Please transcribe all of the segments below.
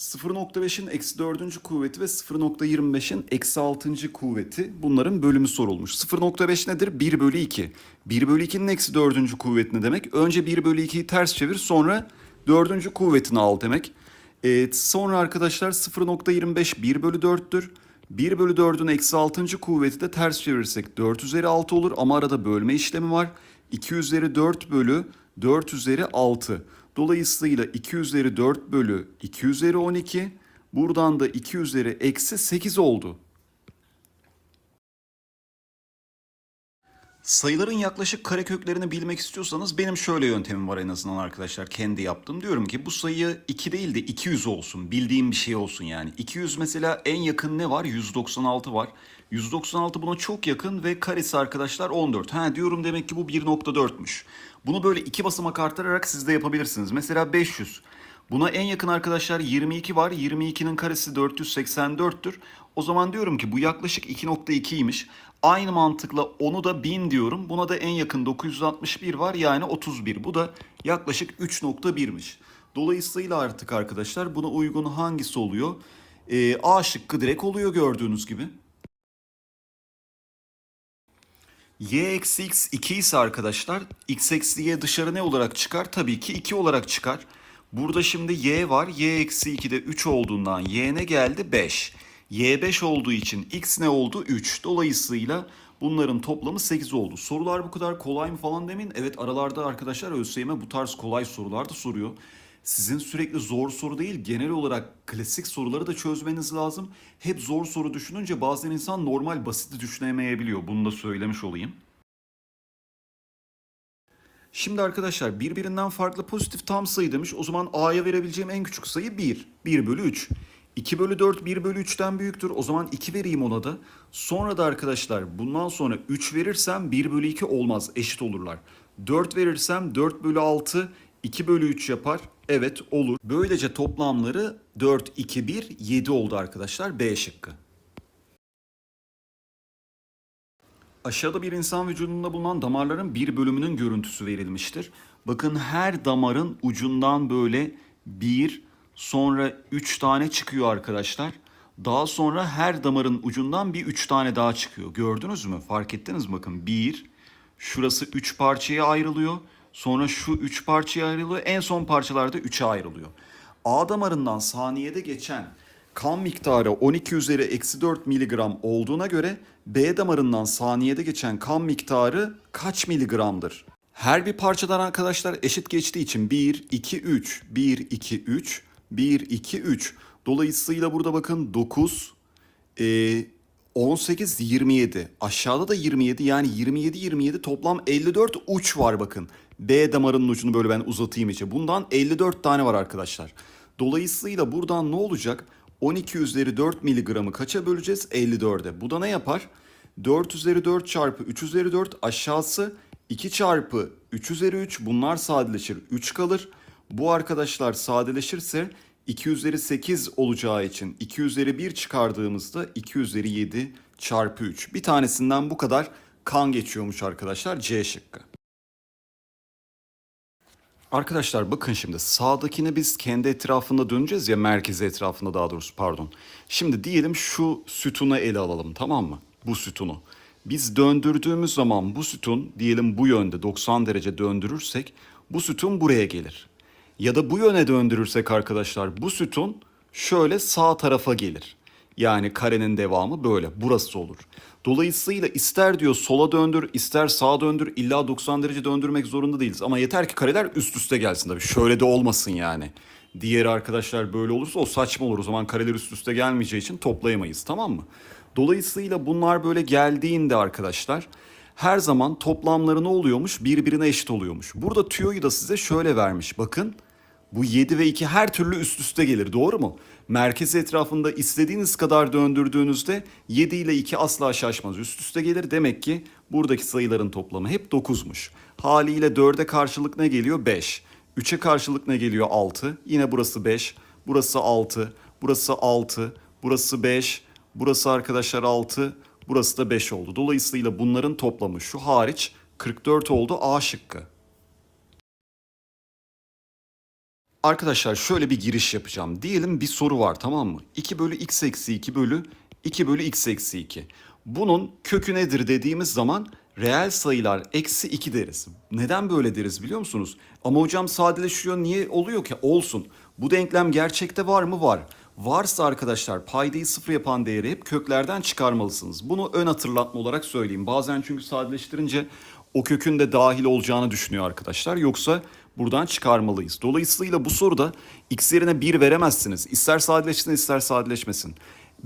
0.5'in eksi 4. kuvveti ve 0.25'in eksi 6. kuvveti bunların bölümü sorulmuş. 0.5 nedir? 1 bölü 2. 1 bölü 2'nin eksi 4. kuvveti ne demek? Önce 1 bölü 2'yi ters çevir sonra 4. kuvvetini al demek. Evet, sonra arkadaşlar 0.25 1 bölü 4'tür. 1 bölü 4'ün eksi 6. kuvveti de ters çevirirsek 4 üzeri 6 olur ama arada bölme işlemi var. 2 üzeri 4 bölü 4 üzeri 6. Dolayısıyla 2 üzeri 4 bölü 2 üzeri 12. Buradan da 2 üzeri eksi 8 oldu. Sayıların yaklaşık kareköklerini bilmek istiyorsanız benim şöyle yöntemim var en azından arkadaşlar kendi yaptım. Diyorum ki bu sayı 2 değil de 200 olsun bildiğim bir şey olsun yani. 200 mesela en yakın ne var? 196 var. 196 buna çok yakın ve karesi arkadaşlar 14. Ha diyorum demek ki bu 1.4'müş. Bunu böyle iki basamak artırarak siz de yapabilirsiniz. Mesela 500. Buna en yakın arkadaşlar 22 var. 22'nin karesi 484'tür. O zaman diyorum ki bu yaklaşık 2.2'ymiş. Aynı mantıkla onu da 1000 diyorum. Buna da en yakın 961 var yani 31. Bu da yaklaşık 3.1'miş. Dolayısıyla artık arkadaşlar buna uygun hangisi oluyor? Ee, A şıkkı direkt oluyor gördüğünüz gibi. y eksi x 2 ise arkadaşlar x eksi y dışarı ne olarak çıkar? Tabii ki 2 olarak çıkar. Burada şimdi y var. y eksi 2 de 3 olduğundan y ne geldi? 5. y 5 olduğu için x ne oldu? 3. Dolayısıyla bunların toplamı 8 oldu. Sorular bu kadar kolay mı falan demin? Evet aralarda arkadaşlar ÖSYM bu tarz kolay sorular da soruyor sizin sürekli zor soru değil genel olarak klasik soruları da çözmeniz lazım. Hep zor soru düşününce bazen insan normal basiti düşünemeyebiliyor. Bunu da söylemiş olayım. Şimdi arkadaşlar birbirinden farklı pozitif tam sayı demiş. O zaman A'ya verebileceğim en küçük sayı 1. 1 bölü 3. 2 bölü 4 1 bölü 3'ten büyüktür. O zaman 2 vereyim ona da. Sonra da arkadaşlar bundan sonra 3 verirsem 1 bölü 2 olmaz. Eşit olurlar. 4 verirsem 4 bölü 6 2 bölü 3 yapar. Evet olur. Böylece toplamları 4, 2, 1, 7 oldu arkadaşlar. B şıkkı. Aşağıda bir insan vücudunda bulunan damarların bir bölümünün görüntüsü verilmiştir. Bakın her damarın ucundan böyle bir, sonra üç tane çıkıyor arkadaşlar. Daha sonra her damarın ucundan bir üç tane daha çıkıyor. Gördünüz mü? Fark ettiniz mi? Bakın bir, şurası üç parçaya ayrılıyor. Sonra şu üç parçaya ayrılıyor. En son parçalarda üçe ayrılıyor. A damarından saniyede geçen kan miktarı 12 üzeri eksi 4 miligram olduğuna göre B damarından saniyede geçen kan miktarı kaç miligramdır? Her bir parçadan arkadaşlar eşit geçtiği için 1, 2, 3, 1, 2, 3, 1, 2, 3. Dolayısıyla burada bakın 9, 18 27. Aşağıda da 27 yani 27 27 toplam 54 uç var bakın. B damarının ucunu böyle ben uzatayım içe. Bundan 54 tane var arkadaşlar. Dolayısıyla buradan ne olacak? 12 üzeri 4 miligramı kaça böleceğiz? 54'e. Bu da ne yapar? 4 üzeri 4 çarpı 3 üzeri 4 aşağısı 2 çarpı 3 üzeri 3 bunlar sadeleşir 3 kalır. Bu arkadaşlar sadeleşirse 2 üzeri 8 olacağı için 2 üzeri 1 çıkardığımızda 2 üzeri 7 çarpı 3. Bir tanesinden bu kadar kan geçiyormuş arkadaşlar C şıkkı. Arkadaşlar bakın şimdi sağdakini biz kendi etrafında döneceğiz ya merkezi etrafında daha doğrusu pardon. Şimdi diyelim şu sütunu ele alalım tamam mı? Bu sütunu. Biz döndürdüğümüz zaman bu sütun diyelim bu yönde 90 derece döndürürsek bu sütun buraya gelir ya da bu yöne döndürürsek arkadaşlar bu sütun şöyle sağ tarafa gelir. Yani karenin devamı böyle burası olur. Dolayısıyla ister diyor sola döndür ister sağa döndür illa 90 derece döndürmek zorunda değiliz. Ama yeter ki kareler üst üste gelsin tabii şöyle de olmasın yani. Diğer arkadaşlar böyle olursa o saçma olur o zaman kareler üst üste gelmeyeceği için toplayamayız tamam mı? Dolayısıyla bunlar böyle geldiğinde arkadaşlar her zaman toplamları ne oluyormuş birbirine eşit oluyormuş. Burada tüyoyu da size şöyle vermiş bakın. Bu 7 ve 2 her türlü üst üste gelir doğru mu? Merkez etrafında istediğiniz kadar döndürdüğünüzde 7 ile 2 asla şaşmaz üst üste gelir. Demek ki buradaki sayıların toplamı hep 9'muş. Haliyle 4'e karşılık ne geliyor? 5. 3'e karşılık ne geliyor? 6. Yine burası 5. Burası 6. Burası 6. Burası 5. Burası arkadaşlar 6. Burası da 5 oldu. Dolayısıyla bunların toplamı şu hariç 44 oldu A şıkkı. Arkadaşlar şöyle bir giriş yapacağım. Diyelim bir soru var tamam mı? 2 bölü x eksi 2 bölü 2 bölü x eksi 2. Bunun kökü nedir dediğimiz zaman reel sayılar eksi 2 deriz. Neden böyle deriz biliyor musunuz? Ama hocam sadeleşiyor niye oluyor ki? Olsun. Bu denklem gerçekte var mı? Var. Varsa arkadaşlar paydayı sıfır yapan değeri hep köklerden çıkarmalısınız. Bunu ön hatırlatma olarak söyleyeyim. Bazen çünkü sadeleştirince o kökün de dahil olacağını düşünüyor arkadaşlar. Yoksa buradan çıkarmalıyız. Dolayısıyla bu soruda x yerine 1 veremezsiniz. İster sadeleşsin ister sadeleşmesin.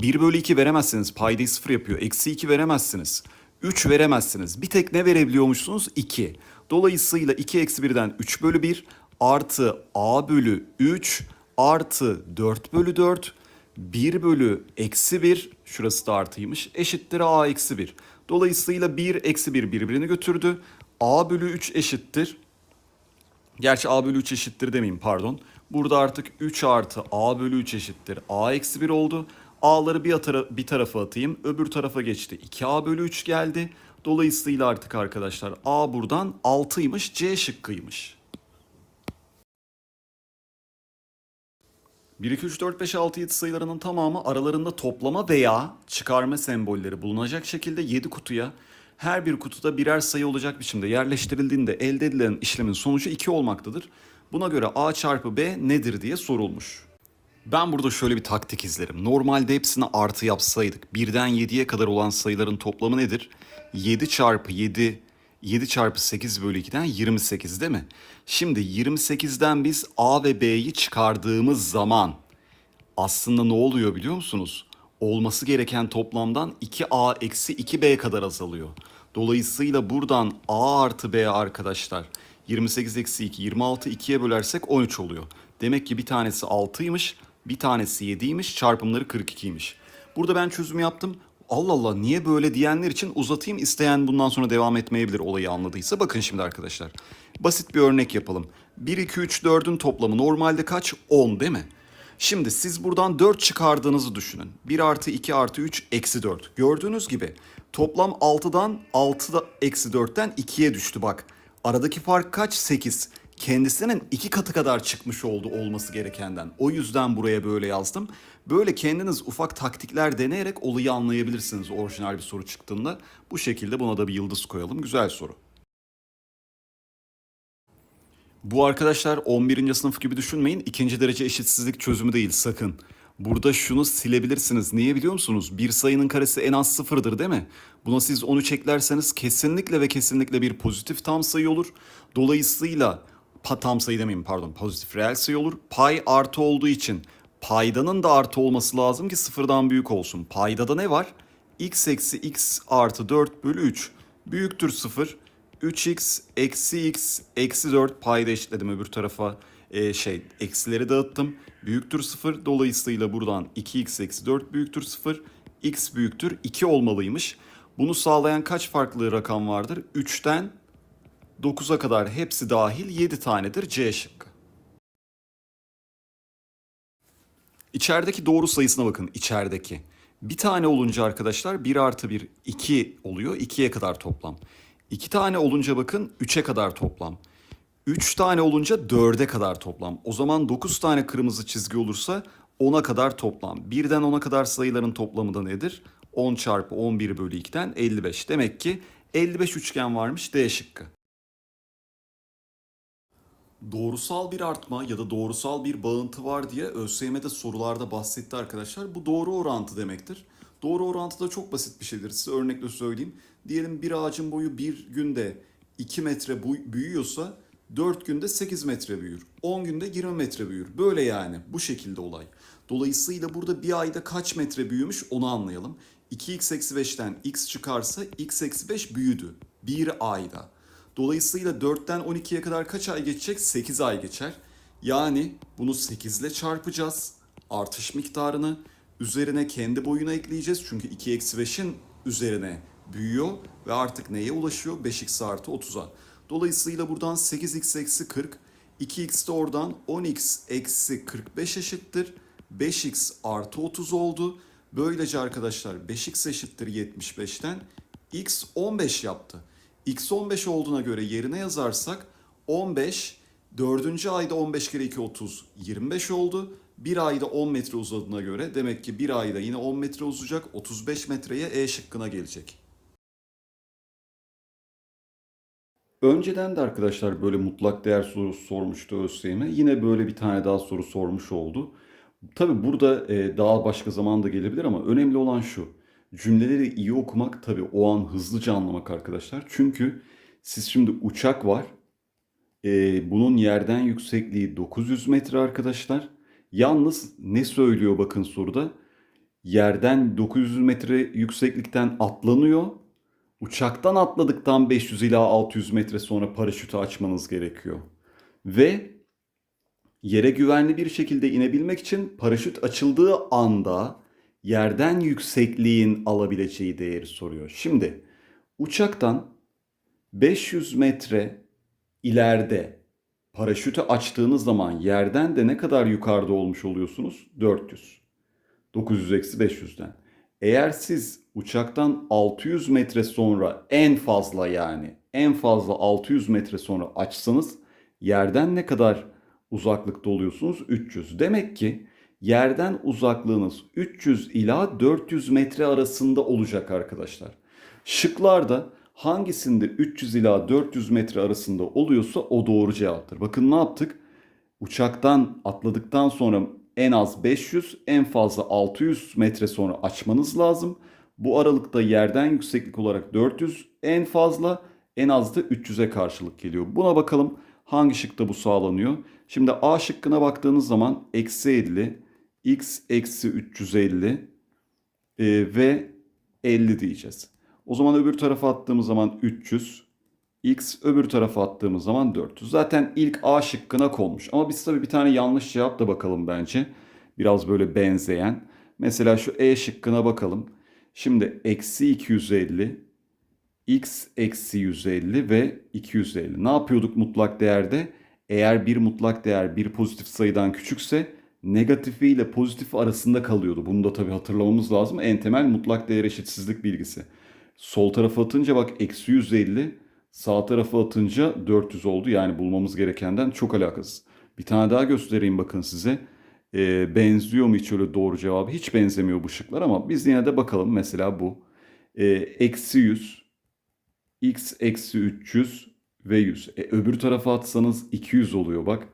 1 bölü 2 veremezsiniz. Paydayı 0 yapıyor. Eksi 2 veremezsiniz. 3 veremezsiniz. Bir tek ne verebiliyormuşsunuz? 2. Dolayısıyla 2 eksi 1'den 3 bölü 1 artı a bölü 3 artı 4 bölü 4 1 bölü eksi 1 şurası da artıymış eşittir a eksi 1. Dolayısıyla 1 eksi 1 birbirini götürdü. a bölü 3 eşittir Gerçi a bölü 3 eşittir demeyeyim pardon. Burada artık 3 artı a bölü 3 eşittir a eksi 1 oldu. A'ları bir, tara bir tarafa atayım öbür tarafa geçti. 2a bölü 3 geldi. Dolayısıyla artık arkadaşlar a buradan 6'ymış c şıkkıymış. 1, 2, 3, 4, 5, 6, 7 sayılarının tamamı aralarında toplama veya çıkarma sembolleri bulunacak şekilde 7 kutuya her bir kutuda birer sayı olacak biçimde yerleştirildiğinde elde edilen işlemin sonucu 2 olmaktadır. Buna göre A çarpı B nedir diye sorulmuş. Ben burada şöyle bir taktik izlerim. Normalde hepsini artı yapsaydık 1'den 7'ye kadar olan sayıların toplamı nedir? 7 çarpı 7 7 çarpı 8 bölü 2'den 28 değil mi? Şimdi 28'den biz A ve B'yi çıkardığımız zaman aslında ne oluyor biliyor musunuz? olması gereken toplamdan 2a eksi 2b kadar azalıyor. Dolayısıyla buradan a artı b arkadaşlar 28 eksi 2 26 2'ye bölersek 13 oluyor. Demek ki bir tanesi 6'ymış bir tanesi 7'ymiş çarpımları 42'ymiş. Burada ben çözümü yaptım. Allah Allah niye böyle diyenler için uzatayım isteyen bundan sonra devam etmeyebilir olayı anladıysa. Bakın şimdi arkadaşlar. Basit bir örnek yapalım. 1, 2, 3, 4'ün toplamı normalde kaç? 10 değil mi? Şimdi siz buradan 4 çıkardığınızı düşünün. 1 artı 2 artı 3 eksi 4. Gördüğünüz gibi toplam 6'dan 6 eksi 4'ten 2'ye düştü bak. Aradaki fark kaç? 8. Kendisinin iki katı kadar çıkmış oldu olması gerekenden. O yüzden buraya böyle yazdım. Böyle kendiniz ufak taktikler deneyerek olayı anlayabilirsiniz orijinal bir soru çıktığında. Bu şekilde buna da bir yıldız koyalım. Güzel soru. Bu arkadaşlar 11. sınıf gibi düşünmeyin. İkinci derece eşitsizlik çözümü değil sakın. Burada şunu silebilirsiniz. Niye biliyor musunuz? Bir sayının karesi en az sıfırdır değil mi? Buna siz 13 eklerseniz kesinlikle ve kesinlikle bir pozitif tam sayı olur. Dolayısıyla pa, tam sayı demeyeyim pardon pozitif reel sayı olur. Pay artı olduğu için paydanın da artı olması lazım ki sıfırdan büyük olsun. Payda da ne var? x eksi x artı 4 bölü 3 büyüktür sıfır. 3x eksi x eksi 4 payda eşitledim öbür tarafa e, şey eksileri dağıttım. Büyüktür 0 dolayısıyla buradan 2x eksi 4 büyüktür 0 x büyüktür 2 olmalıymış. Bunu sağlayan kaç farklı rakam vardır? 3'ten 9'a kadar hepsi dahil 7 tanedir C şıkkı. İçerideki doğru sayısına bakın içerideki. Bir tane olunca arkadaşlar 1 artı 1 2 oluyor 2'ye kadar toplam. İki tane olunca bakın 3'e kadar toplam. 3 tane olunca 4'e kadar toplam. O zaman 9 tane kırmızı çizgi olursa 10'a kadar toplam. 1'den 10'a kadar sayıların toplamı da nedir? 10 çarpı 11 bölü 2'den 55. Demek ki 55 üçgen varmış D şıkkı. Doğrusal bir artma ya da doğrusal bir bağıntı var diye ÖSYM'de sorularda bahsetti arkadaşlar. Bu doğru orantı demektir. Doğru orantı da çok basit bir şeydir. Size örnekle söyleyeyim. Diyelim bir ağacın boyu bir günde 2 metre büyüyorsa 4 günde 8 metre büyür. 10 günde 20 metre büyür. Böyle yani bu şekilde olay. Dolayısıyla burada bir ayda kaç metre büyümüş onu anlayalım. 2x eksi 5'ten x çıkarsa x eksi 5 büyüdü. Bir ayda. Dolayısıyla 4'ten 12'ye kadar kaç ay geçecek? 8 ay geçer. Yani bunu 8 ile çarpacağız. Artış miktarını Üzerine kendi boyuna ekleyeceğiz. Çünkü 2 eksi 5'in üzerine büyüyor ve artık neye ulaşıyor? 5x artı 30'a. Dolayısıyla buradan 8x eksi 40, 2x de oradan 10x eksi 45 eşittir. 5x artı 30 oldu. Böylece arkadaşlar 5x eşittir 75'ten x 15 yaptı. x 15 olduğuna göre yerine yazarsak 15 Dördüncü ayda 15 kere 2 30 25 oldu. Bir ayda 10 metre uzadığına göre demek ki bir ayda yine 10 metre uzayacak 35 metreye E şıkkına gelecek. Önceden de arkadaşlar böyle mutlak değer sorusu sormuştu ÖSYM'e. Yine böyle bir tane daha soru sormuş oldu. Tabi burada e, daha başka zaman da gelebilir ama önemli olan şu. Cümleleri iyi okumak tabi o an hızlıca anlamak arkadaşlar. Çünkü siz şimdi uçak var ee, bunun yerden yüksekliği 900 metre arkadaşlar. Yalnız ne söylüyor bakın soruda? Yerden 900 metre yükseklikten atlanıyor. Uçaktan atladıktan 500 ila 600 metre sonra paraşütü açmanız gerekiyor. Ve yere güvenli bir şekilde inebilmek için paraşüt açıldığı anda yerden yüksekliğin alabileceği değeri soruyor. Şimdi uçaktan 500 metre ileride paraşütü açtığınız zaman yerden de ne kadar yukarıda olmuş oluyorsunuz? 400. 900 eksi 500'den. Eğer siz uçaktan 600 metre sonra en fazla yani en fazla 600 metre sonra açsanız yerden ne kadar uzaklıkta oluyorsunuz? 300. Demek ki yerden uzaklığınız 300 ila 400 metre arasında olacak arkadaşlar. Şıklarda hangisinde 300 ila 400 metre arasında oluyorsa o doğru cevaptır. Bakın ne yaptık? Uçaktan atladıktan sonra en az 500 en fazla 600 metre sonra açmanız lazım. Bu aralıkta yerden yükseklik olarak 400 en fazla en az da 300'e karşılık geliyor. Buna bakalım hangi şıkta bu sağlanıyor? Şimdi A şıkkına baktığınız zaman eksi 50, x eksi 350 e, ve 50 diyeceğiz. O zaman öbür tarafa attığımız zaman 300. X öbür tarafa attığımız zaman 400. Zaten ilk A şıkkına konmuş. Ama biz tabii bir tane yanlış cevap da bakalım bence. Biraz böyle benzeyen. Mesela şu E şıkkına bakalım. Şimdi eksi 250, x eksi 150 ve 250. Ne yapıyorduk mutlak değerde? Eğer bir mutlak değer bir pozitif sayıdan küçükse negatifi ile pozitif arasında kalıyordu. Bunu da tabii hatırlamamız lazım. En temel mutlak değer eşitsizlik bilgisi. Sol tarafa atınca bak eksi 150. Sağ tarafa atınca 400 oldu. Yani bulmamız gerekenden çok alakasız. Bir tane daha göstereyim bakın size. E, benziyor mu hiç öyle doğru cevabı? Hiç benzemiyor bu şıklar ama biz yine de bakalım. Mesela bu. Ee, eksi 100. X eksi 300 ve 100. E, öbür tarafa atsanız 200 oluyor bak.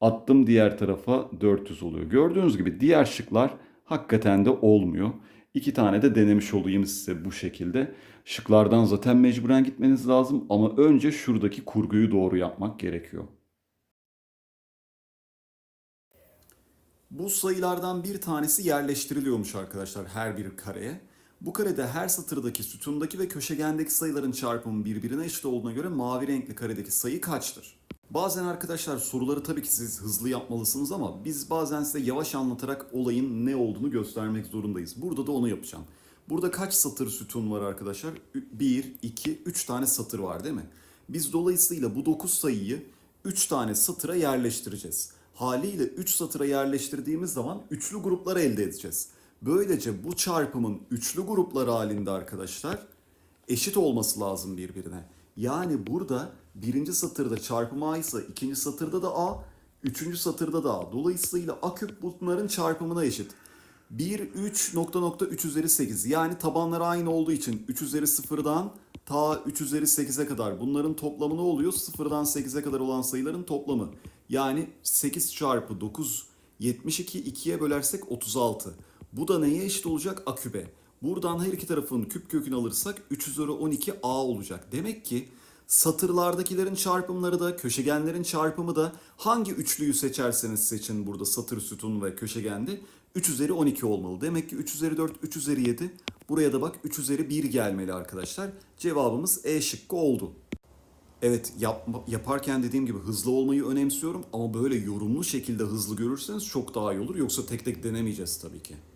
Attım diğer tarafa 400 oluyor. Gördüğünüz gibi diğer şıklar hakikaten de olmuyor. İki tane de denemiş olayım size bu şekilde. Şıklardan zaten mecburen gitmeniz lazım ama önce şuradaki kurguyu doğru yapmak gerekiyor. Bu sayılardan bir tanesi yerleştiriliyormuş arkadaşlar her bir kareye. Bu karede her satırdaki sütundaki ve köşegendeki sayıların çarpımı birbirine eşit olduğuna göre mavi renkli karedeki sayı kaçtır? Bazen arkadaşlar soruları tabii ki siz hızlı yapmalısınız ama biz bazen size yavaş anlatarak olayın ne olduğunu göstermek zorundayız. Burada da onu yapacağım. Burada kaç satır sütun var arkadaşlar? 1, 2, 3 tane satır var değil mi? Biz dolayısıyla bu 9 sayıyı 3 tane satıra yerleştireceğiz. Haliyle 3 satıra yerleştirdiğimiz zaman üçlü gruplar elde edeceğiz. Böylece bu çarpımın üçlü gruplar halinde arkadaşlar eşit olması lazım birbirine. Yani burada birinci satırda çarpımı A ise ikinci satırda da A, üçüncü satırda da A. Dolayısıyla A küp bunların çarpımına eşit. 1, 3, nokta nokta 3 üzeri 8. Yani tabanları aynı olduğu için 3 üzeri 0'dan ta 3 üzeri 8'e kadar. Bunların toplamı ne oluyor? 0'dan 8'e kadar olan sayıların toplamı. Yani 8 çarpı 9, 72, 2'ye bölersek 36. Bu da neye eşit olacak? A küpe. Buradan her iki tarafın küp kökünü alırsak 3 üzeri 12 a olacak. Demek ki satırlardakilerin çarpımları da köşegenlerin çarpımı da hangi üçlüyü seçerseniz seçin burada satır sütun ve köşegende 3 üzeri 12 olmalı. Demek ki 3 üzeri 4, 3 üzeri 7. Buraya da bak 3 üzeri 1 gelmeli arkadaşlar. Cevabımız E şıkkı oldu. Evet yapma, yaparken dediğim gibi hızlı olmayı önemsiyorum ama böyle yorumlu şekilde hızlı görürseniz çok daha iyi olur. Yoksa tek tek denemeyeceğiz tabii ki.